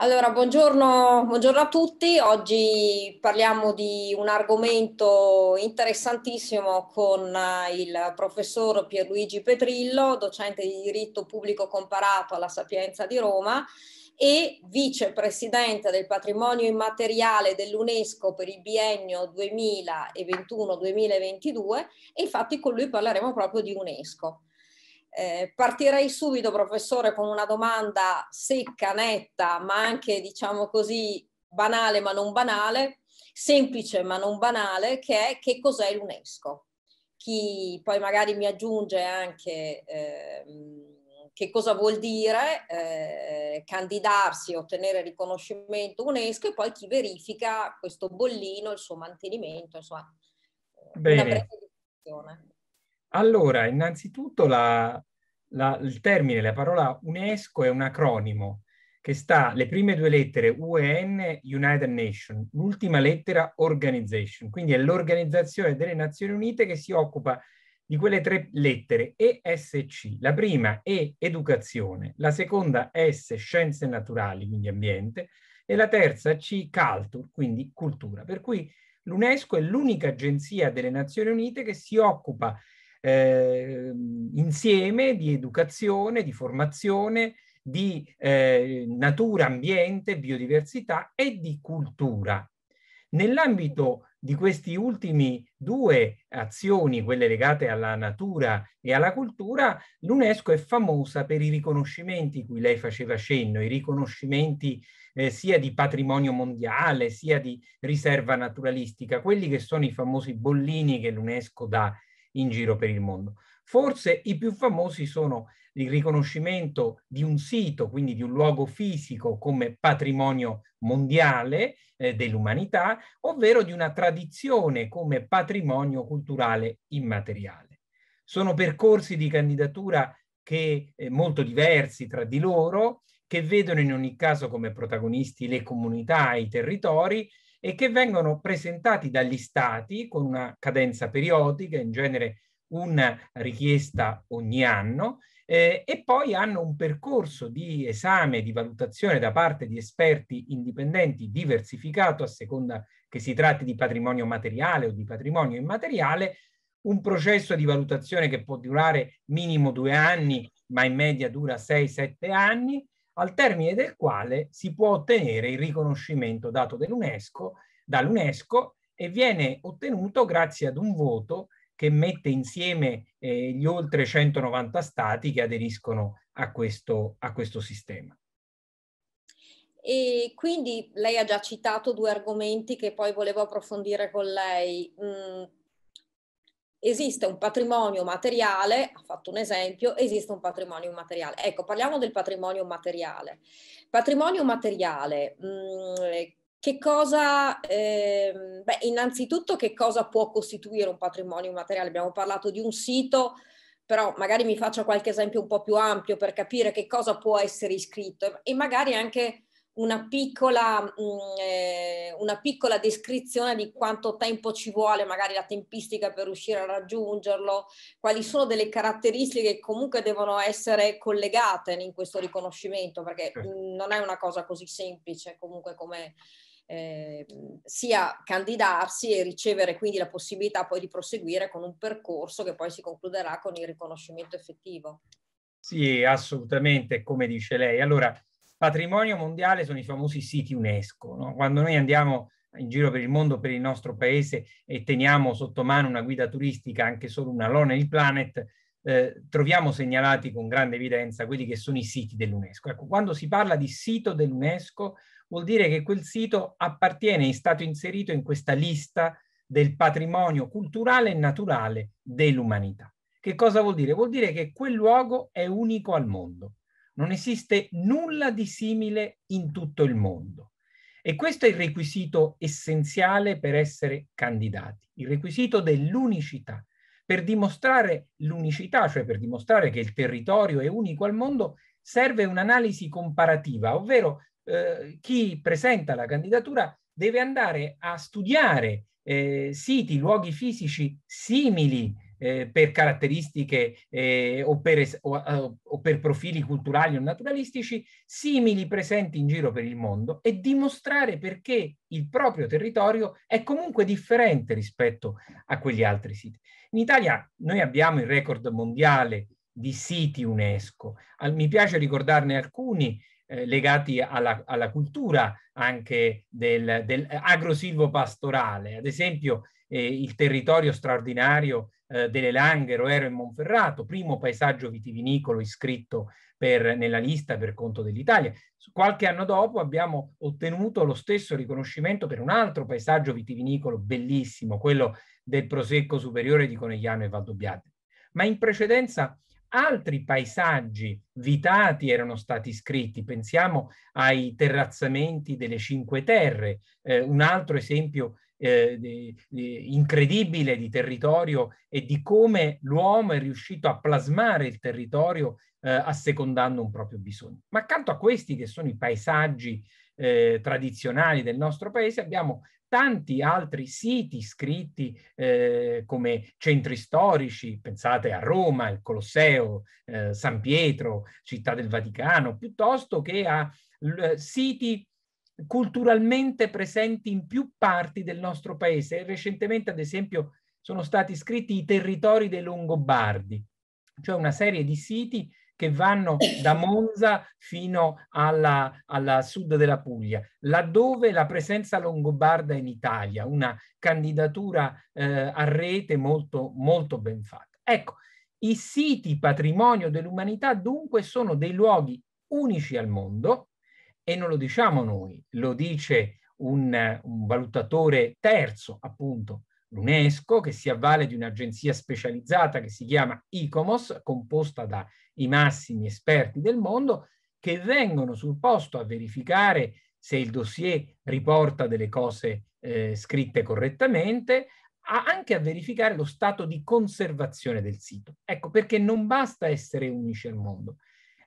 Allora, buongiorno, buongiorno, a tutti. Oggi parliamo di un argomento interessantissimo con eh, il professor Pierluigi Petrillo, docente di diritto pubblico comparato alla Sapienza di Roma e vicepresidente del patrimonio immateriale dell'UNESCO per il biennio 2021-2022 e infatti con lui parleremo proprio di UNESCO. Eh, partirei subito, professore, con una domanda secca, netta, ma anche, diciamo così, banale ma non banale, semplice ma non banale, che è che cos'è l'UNESCO? Chi poi magari mi aggiunge anche eh, che cosa vuol dire eh, candidarsi, ottenere riconoscimento UNESCO e poi chi verifica questo bollino, il suo mantenimento, insomma, Bene. una breve descrizione. Allora, innanzitutto la, la, il termine, la parola UNESCO è un acronimo che sta le prime due lettere UN, United Nations, l'ultima lettera Organization, quindi è l'organizzazione delle Nazioni Unite che si occupa di quelle tre lettere ESC, la prima E educazione, la seconda S scienze naturali, quindi ambiente, e la terza C culture, quindi cultura. Per cui l'UNESCO è l'unica agenzia delle Nazioni Unite che si occupa eh, insieme di educazione, di formazione, di eh, natura, ambiente, biodiversità e di cultura. Nell'ambito di queste ultime due azioni, quelle legate alla natura e alla cultura, l'UNESCO è famosa per i riconoscimenti cui lei faceva cenno, i riconoscimenti eh, sia di patrimonio mondiale, sia di riserva naturalistica, quelli che sono i famosi bollini che l'UNESCO dà in giro per il mondo. Forse i più famosi sono il riconoscimento di un sito, quindi di un luogo fisico come patrimonio mondiale eh, dell'umanità, ovvero di una tradizione come patrimonio culturale immateriale. Sono percorsi di candidatura che, eh, molto diversi tra di loro, che vedono in ogni caso come protagonisti le comunità, i territori, e che vengono presentati dagli Stati con una cadenza periodica, in genere una richiesta ogni anno, eh, e poi hanno un percorso di esame, di valutazione da parte di esperti indipendenti diversificato a seconda che si tratti di patrimonio materiale o di patrimonio immateriale, un processo di valutazione che può durare minimo due anni, ma in media dura 6-7 anni, al termine del quale si può ottenere il riconoscimento dato dall'UNESCO dall e viene ottenuto grazie ad un voto che mette insieme eh, gli oltre 190 stati che aderiscono a questo, a questo sistema. E quindi lei ha già citato due argomenti che poi volevo approfondire con lei. Mm, esiste un patrimonio materiale, ha fatto un esempio, esiste un patrimonio materiale. Ecco, parliamo del patrimonio materiale. Patrimonio materiale, mm, che cosa, eh, beh, innanzitutto che cosa può costituire un patrimonio materiale? Abbiamo parlato di un sito, però magari mi faccia qualche esempio un po' più ampio per capire che cosa può essere iscritto e magari anche una piccola, mh, eh, una piccola descrizione di quanto tempo ci vuole, magari la tempistica per riuscire a raggiungerlo, quali sono delle caratteristiche che comunque devono essere collegate in questo riconoscimento, perché mh, non è una cosa così semplice comunque come... Eh, sia candidarsi e ricevere quindi la possibilità poi di proseguire con un percorso che poi si concluderà con il riconoscimento effettivo. Sì, assolutamente, come dice lei. Allora, patrimonio mondiale sono i famosi siti UNESCO. No? Quando noi andiamo in giro per il mondo, per il nostro paese e teniamo sotto mano una guida turistica, anche solo una Lonely Planet, eh, troviamo segnalati con grande evidenza quelli che sono i siti dell'UNESCO. Ecco, quando si parla di sito dell'UNESCO vuol dire che quel sito appartiene, è stato inserito in questa lista del patrimonio culturale e naturale dell'umanità. Che cosa vuol dire? Vuol dire che quel luogo è unico al mondo non esiste nulla di simile in tutto il mondo. E questo è il requisito essenziale per essere candidati, il requisito dell'unicità. Per dimostrare l'unicità, cioè per dimostrare che il territorio è unico al mondo, serve un'analisi comparativa, ovvero eh, chi presenta la candidatura deve andare a studiare eh, siti, luoghi fisici simili eh, per caratteristiche eh, o, per es- o, eh, o, per profili culturali o naturalistici simili presenti in giro per il mondo e dimostrare perché il proprio territorio è comunque differente rispetto a quegli altri siti. In Italia noi abbiamo il record mondiale di siti UNESCO, Al- mi piace ricordarne alcuni eh, legati alla, alla, cultura anche del, del eh, agrosilvopastorale, ad esempio eh, il territorio straordinario eh, delle Langhe, Roero e Monferrato, primo paesaggio vitivinicolo iscritto per, nella lista per conto dell'Italia. Qualche anno dopo abbiamo ottenuto lo stesso riconoscimento per un altro paesaggio vitivinicolo bellissimo, quello del Prosecco Superiore di Conegliano e Valdobbiate. Ma in precedenza altri paesaggi vitati erano stati iscritti. Pensiamo ai terrazzamenti delle Cinque Terre, eh, un altro esempio eh, di, di, incredibile di territorio e di come l'uomo è riuscito a plasmare il territorio eh, assecondando un proprio bisogno. Ma accanto a questi che sono i paesaggi eh, tradizionali del nostro paese abbiamo tanti altri siti scritti eh, come centri storici, pensate a Roma, il Colosseo, eh, San Pietro, Città del Vaticano, piuttosto che a l- siti culturalmente presenti in più parti del nostro paese. Recentemente, ad esempio, sono stati scritti i territori dei Longobardi, cioè una serie di siti che vanno da Monza fino alla, alla, sud della Puglia, laddove la presenza longobarda in Italia, una candidatura eh, a rete molto, molto ben fatta. Ecco, i siti patrimonio dell'umanità dunque sono dei luoghi unici al mondo e non lo diciamo noi, lo dice un, un valutatore terzo, appunto, l'UNESCO, che si avvale di un'agenzia specializzata che si chiama ICOMOS, composta dai massimi esperti del mondo, che vengono sul posto a verificare se il dossier riporta delle cose eh, scritte correttamente, a anche a verificare lo stato di conservazione del sito. Ecco perché non basta essere unici al mondo,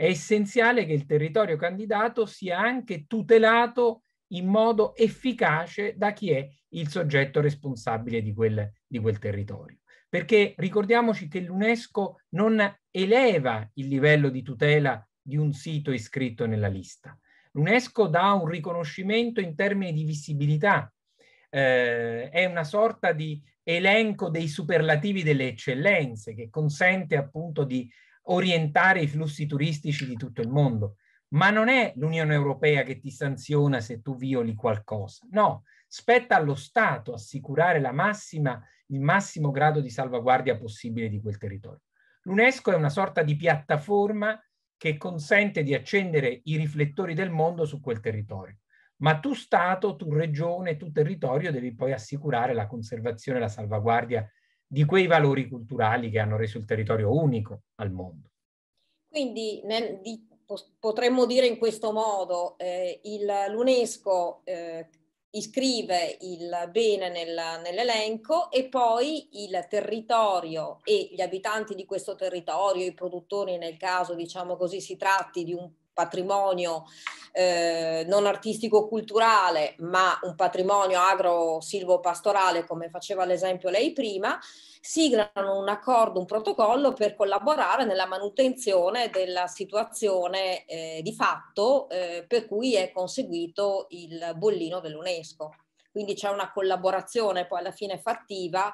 è essenziale che il territorio candidato sia anche tutelato in modo efficace da chi è il soggetto responsabile di quel, di quel territorio. Perché ricordiamoci che l'UNESCO non eleva il livello di tutela di un sito iscritto nella lista. L'UNESCO dà un riconoscimento in termini di visibilità, eh, è una sorta di elenco dei superlativi delle eccellenze che consente appunto di orientare i flussi turistici di tutto il mondo. Ma non è l'Unione Europea che ti sanziona se tu violi qualcosa. No, spetta allo Stato assicurare massima, il massimo grado di salvaguardia possibile di quel territorio. L'UNESCO è una sorta di piattaforma che consente di accendere i riflettori del mondo su quel territorio. Ma tu Stato, tu Regione, tu territorio devi poi assicurare la conservazione e la salvaguardia di quei valori culturali che hanno reso il territorio unico al mondo. Quindi nel, di, potremmo dire in questo modo, eh, il, l'UNESCO eh, iscrive il bene nel, nell'elenco e poi il territorio e gli abitanti di questo territorio, i produttori nel caso diciamo così si tratti di un patrimonio eh, non artistico-culturale, ma un patrimonio agro-silvopastorale, come faceva l'esempio lei prima, siglano un accordo, un protocollo per collaborare nella manutenzione della situazione eh, di fatto eh, per cui è conseguito il bollino dell'UNESCO. Quindi c'è una collaborazione poi alla fine fattiva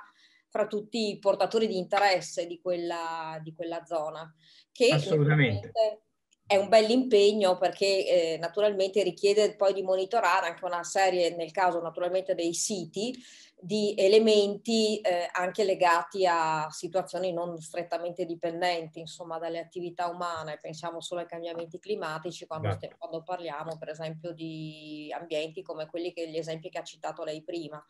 fra tutti i portatori di interesse di quella, di quella zona. Che Assolutamente è un bell'impegno perché eh, naturalmente richiede poi di monitorare anche una serie, nel caso naturalmente dei siti, di elementi eh, anche legati a situazioni non strettamente dipendenti, insomma, dalle attività umane. Pensiamo solo ai cambiamenti climatici quando, st- quando parliamo, per esempio, di ambienti come quelli che gli esempi che ha citato lei prima.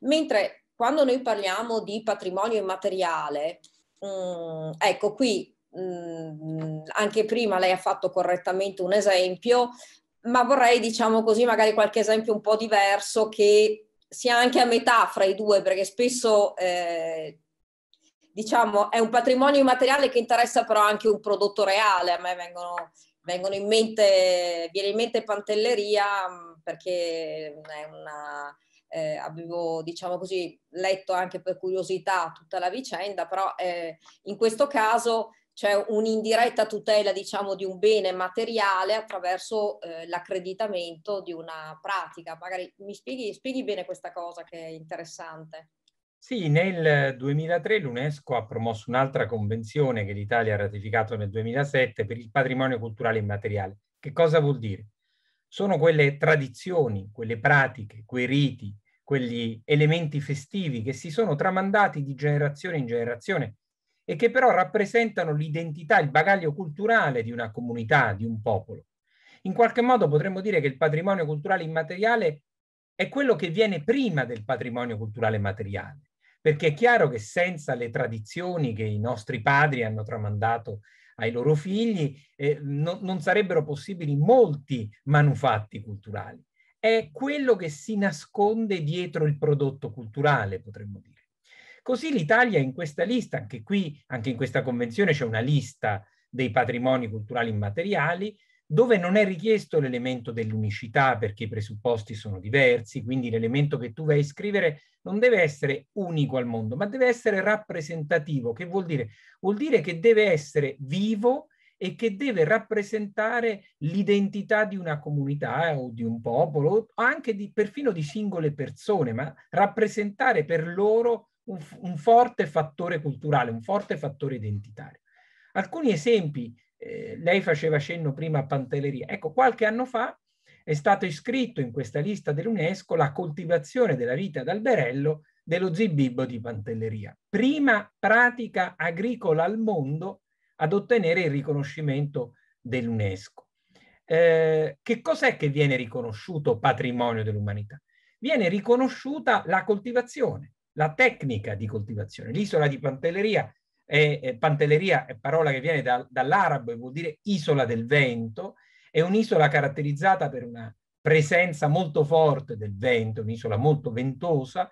Mentre quando noi parliamo di patrimonio immateriale, mh, mm, ecco qui mh, mhmm, anche prima lei ha fatto correttamente un esempio, ma vorrei, diciamo così, magari qualche esempio un po' diverso che sia anche a metà fra i due, perché spesso eh, diciamo è un patrimonio immateriale che interessa però anche un prodotto reale. A me vengono, vengono in mente, viene in mente Pantelleria mm, perché mm, è una, eh, avevo diciamo così letto anche per curiosità tutta la vicenda, però eh, in questo caso cioè un'indiretta tutela diciamo di un bene materiale attraverso eh, l'accreditamento di una pratica. Magari mi spieghi, spieghi bene questa cosa che è interessante. Sì, nel 2003 l'UNESCO ha promosso un'altra convenzione che l'Italia ha ratificato nel 2007 per il patrimonio culturale immateriale. Che cosa vuol dire? Sono quelle tradizioni, quelle pratiche, quei riti, quegli elementi festivi che si sono tramandati di generazione in generazione e che però rappresentano l'identità, il bagaglio culturale di una comunità, di un popolo. In qualche modo potremmo dire che il patrimonio culturale immateriale è quello che viene prima del patrimonio culturale materiale, perché è chiaro che senza le tradizioni che i nostri padri hanno tramandato ai loro figli eh, no, non sarebbero possibili molti manufatti culturali. È quello che si nasconde dietro il prodotto culturale, potremmo dire. Così l'Italia in questa lista, anche qui, anche in questa convenzione c'è una lista dei patrimoni culturali immateriali, dove non è richiesto l'elemento dell'unicità perché i presupposti sono diversi, quindi l'elemento che tu vai a scrivere non deve essere unico al mondo, ma deve essere rappresentativo. Che vuol dire? Vuol dire che deve essere vivo e che deve rappresentare l'identità di una comunità eh, o di un popolo, o anche di, perfino di singole persone, ma rappresentare per loro un, un forte fattore culturale, un forte fattore identitario. Alcuni esempi, eh, lei faceva cenno prima a Pantelleria, ecco qualche anno fa è stato iscritto in questa lista dell'UNESCO la coltivazione della vita ad alberello dello zibibbo di Pantelleria, prima pratica agricola al mondo ad ottenere il riconoscimento dell'UNESCO. Eh, che cos'è che viene riconosciuto patrimonio dell'umanità? Viene riconosciuta la coltivazione, la tecnica di coltivazione. L'isola di Pantelleria è, è, Pantelleria è parola che viene da, dall'arabo e vuol dire isola del vento, è un'isola caratterizzata per una presenza molto forte del vento, un'isola molto ventosa,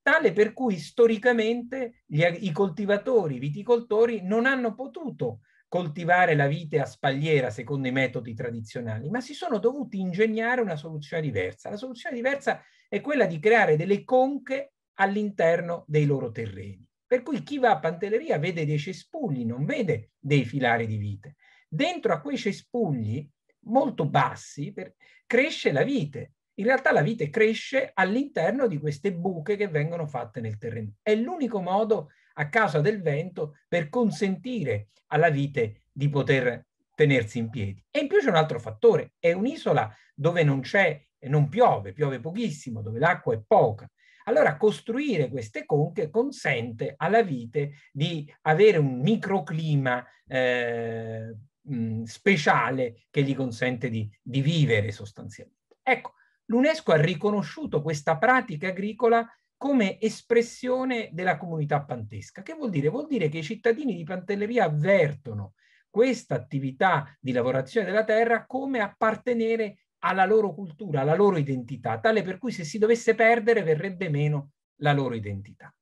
tale per cui storicamente gli, i coltivatori, i viticoltori non hanno potuto coltivare la vite a spalliera secondo i metodi tradizionali, ma si sono dovuti ingegnare una soluzione diversa. La soluzione diversa è quella di creare delle conche all'interno dei loro terreni. Per cui chi va a Pantelleria vede dei cespugli, non vede dei filari di vite. Dentro a quei cespugli, molto bassi, per, cresce la vite. In realtà la vite cresce all'interno di queste buche che vengono fatte nel terreno. È l'unico modo, a causa del vento, per consentire alla vite di poter tenersi in piedi. E in più c'è un altro fattore, è un'isola dove non c'è, non piove, piove pochissimo, dove l'acqua è poca allora costruire queste conche consente alla vite di avere un microclima eh, mm, speciale che gli consente di, di vivere sostanzialmente. Ecco, l'UNESCO ha riconosciuto questa pratica agricola come espressione della comunità pantesca. Che vuol dire? Vuol dire che i cittadini di Pantelleria avvertono questa attività di lavorazione della terra come appartenere alla loro cultura, alla loro identità, tale per cui se si dovesse perdere verrebbe meno la loro identità.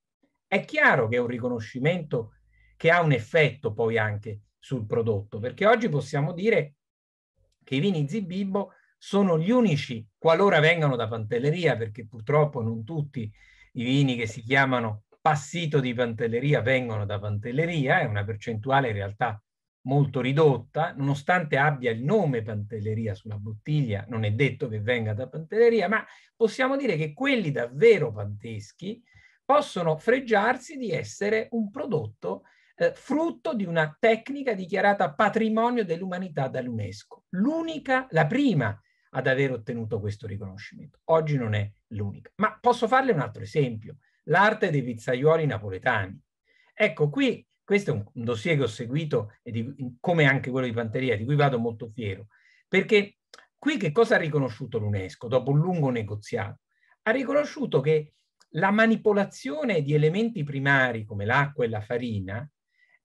È chiaro che è un riconoscimento che ha un effetto poi anche sul prodotto, perché oggi possiamo dire che i vini Zibibbo sono gli unici, qualora vengano da Pantelleria, perché purtroppo non tutti i vini che si chiamano passito di Pantelleria vengono da Pantelleria, è una percentuale in realtà molto ridotta, nonostante abbia il nome Pantelleria sulla bottiglia, non è detto che venga da Pantelleria, ma possiamo dire che quelli davvero panteschi possono freggiarsi di essere un prodotto eh, frutto di una tecnica dichiarata patrimonio dell'umanità dall'UNESCO, l'unica, la prima ad aver ottenuto questo riconoscimento. Oggi non è l'unica. Ma posso farle un altro esempio, l'arte dei pizzaioli napoletani. Ecco, qui questo è un, un dossier che ho seguito, di, come anche quello di Panteria, di cui vado molto fiero, perché qui che cosa ha riconosciuto l'UNESCO dopo un lungo negoziato? Ha riconosciuto che la manipolazione di elementi primari come l'acqua e la farina,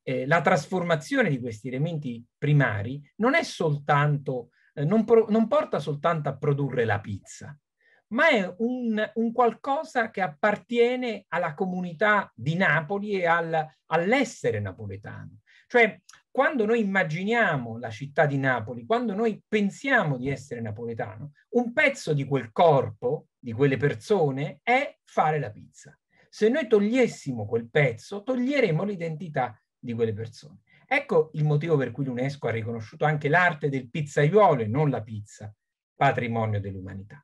eh, la trasformazione di questi elementi primari non è soltanto, eh, non, pro, non porta soltanto a produrre la pizza, ma è un, un qualcosa che appartiene alla comunità di Napoli e al, all'essere napoletano. Cioè, quando noi immaginiamo la città di Napoli, quando noi pensiamo di essere napoletano, un pezzo di quel corpo, di quelle persone, è fare la pizza. Se noi togliessimo quel pezzo, toglieremo l'identità di quelle persone. Ecco il motivo per cui l'UNESCO ha riconosciuto anche l'arte del pizzaiolo e non la pizza, patrimonio dell'umanità.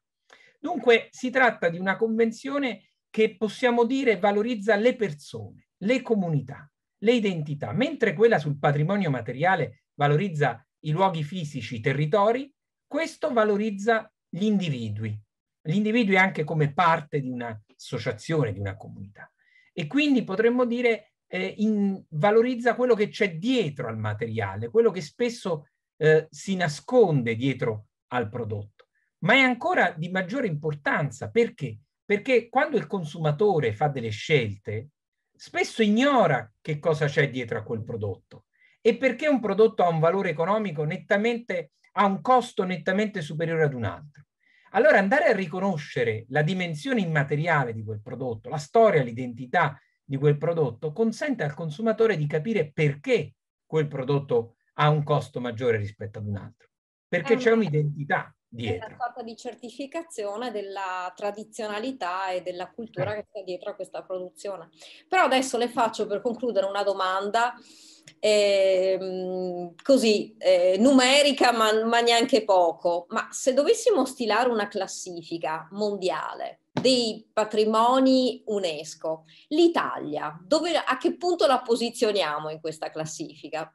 Dunque si tratta di una convenzione che possiamo dire valorizza le persone, le comunità, le identità, mentre quella sul patrimonio materiale valorizza i luoghi fisici, i territori, questo valorizza gli individui, gli individui anche come parte di un'associazione, di una comunità. E quindi potremmo dire eh, in, valorizza quello che c'è dietro al materiale, quello che spesso eh, si nasconde dietro al prodotto ma è ancora di maggiore importanza perché? Perché quando il consumatore fa delle scelte, spesso ignora che cosa c'è dietro a quel prodotto e perché un prodotto ha un valore economico nettamente, ha un costo nettamente superiore ad un altro. Allora andare a riconoscere la dimensione immateriale di quel prodotto, la storia, l'identità di quel prodotto, consente al consumatore di capire perché quel prodotto ha un costo maggiore rispetto ad un altro, perché eh, c'è un'identità dietro. È una sorta di certificazione della tradizionalità e della cultura eh. che sta dietro a questa produzione. Però adesso le faccio per concludere una domanda eh, così eh, numerica ma, ma neanche poco. Ma se dovessimo stilare una classifica mondiale dei patrimoni UNESCO, l'Italia, dove, a che punto la posizioniamo in questa classifica?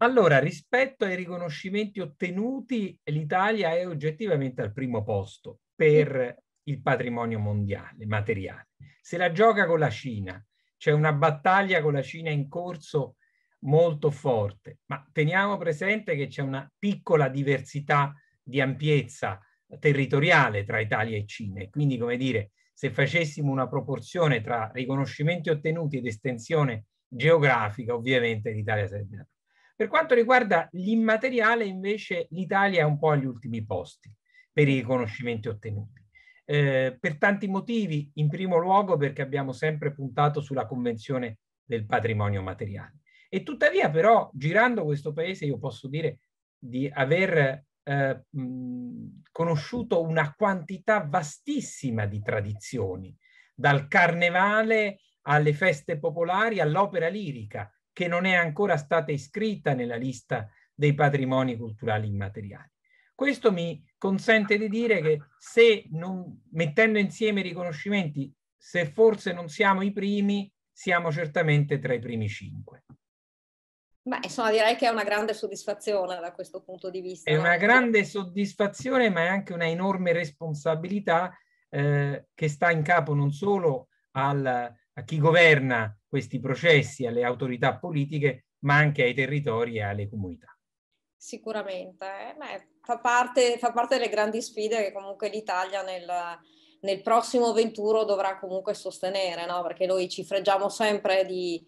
Allora, rispetto ai riconoscimenti ottenuti, l'Italia è oggettivamente al primo posto per il patrimonio mondiale materiale. Se la gioca con la Cina, c'è una battaglia con la Cina in corso molto forte, ma teniamo presente che c'è una piccola diversità di ampiezza territoriale tra Italia e Cina e quindi, come dire, se facessimo una proporzione tra riconoscimenti ottenuti ed estensione geografica, ovviamente l'Italia sarebbe la prima. Per quanto riguarda l'immateriale, invece, l'Italia è un po' agli ultimi posti per i riconoscimenti ottenuti. Eh, per tanti motivi, in primo luogo perché abbiamo sempre puntato sulla Convenzione del patrimonio materiale. E tuttavia però, girando questo paese, io posso dire di aver eh, conosciuto una quantità vastissima di tradizioni, dal carnevale alle feste popolari all'opera lirica, che non è ancora stata iscritta nella lista dei patrimoni culturali immateriali. Questo mi consente di dire che se non, mettendo insieme i riconoscimenti, se forse non siamo i primi, siamo certamente tra i primi cinque. Beh, insomma, direi che è una grande soddisfazione da questo punto di vista. È una grande soddisfazione, ma è anche una enorme responsabilità eh, che sta in capo non solo al, a chi governa questi processi alle autorità politiche, ma anche ai territori e alle comunità. Sicuramente, eh. Beh, fa, parte, fa, parte, delle grandi sfide che comunque l'Italia nel, nel prossimo venturo dovrà comunque sostenere, no? perché noi ci freggiamo sempre di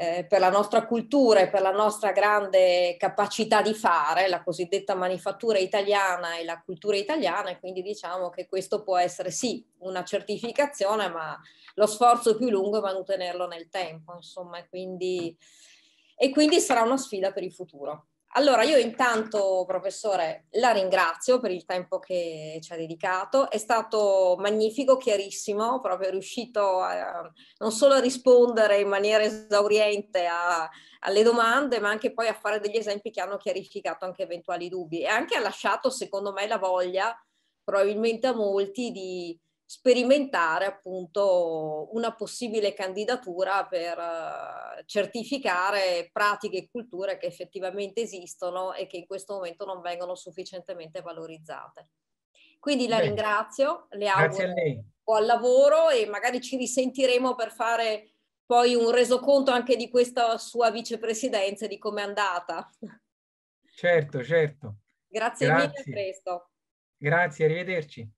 eh, per la nostra cultura e per la nostra grande capacità di fare, la cosiddetta manifattura italiana e la cultura italiana, e quindi diciamo che questo può essere sì una certificazione, ma lo sforzo più lungo è mantenerlo nel tempo, insomma, quindi, e quindi sarà una sfida per il futuro. Allora, io intanto, professore, la ringrazio per il tempo che ci ha dedicato. È stato magnifico, chiarissimo, proprio riuscito a, non solo a rispondere in maniera esauriente a, alle domande, ma anche poi a fare degli esempi che hanno chiarificato anche eventuali dubbi e anche ha lasciato, secondo me, la voglia, probabilmente a molti, di, sperimentare appunto una possibile candidatura per eh, certificare pratiche e culture che effettivamente esistono e che in questo momento non vengono sufficientemente valorizzate. Quindi la Beh, ringrazio, le auguro buon lavoro e magari ci risentiremo per fare poi un resoconto anche di questa sua vicepresidenza e di come è andata. Certo, certo. Grazie, Grazie. mille, a presto. Grazie, arrivederci.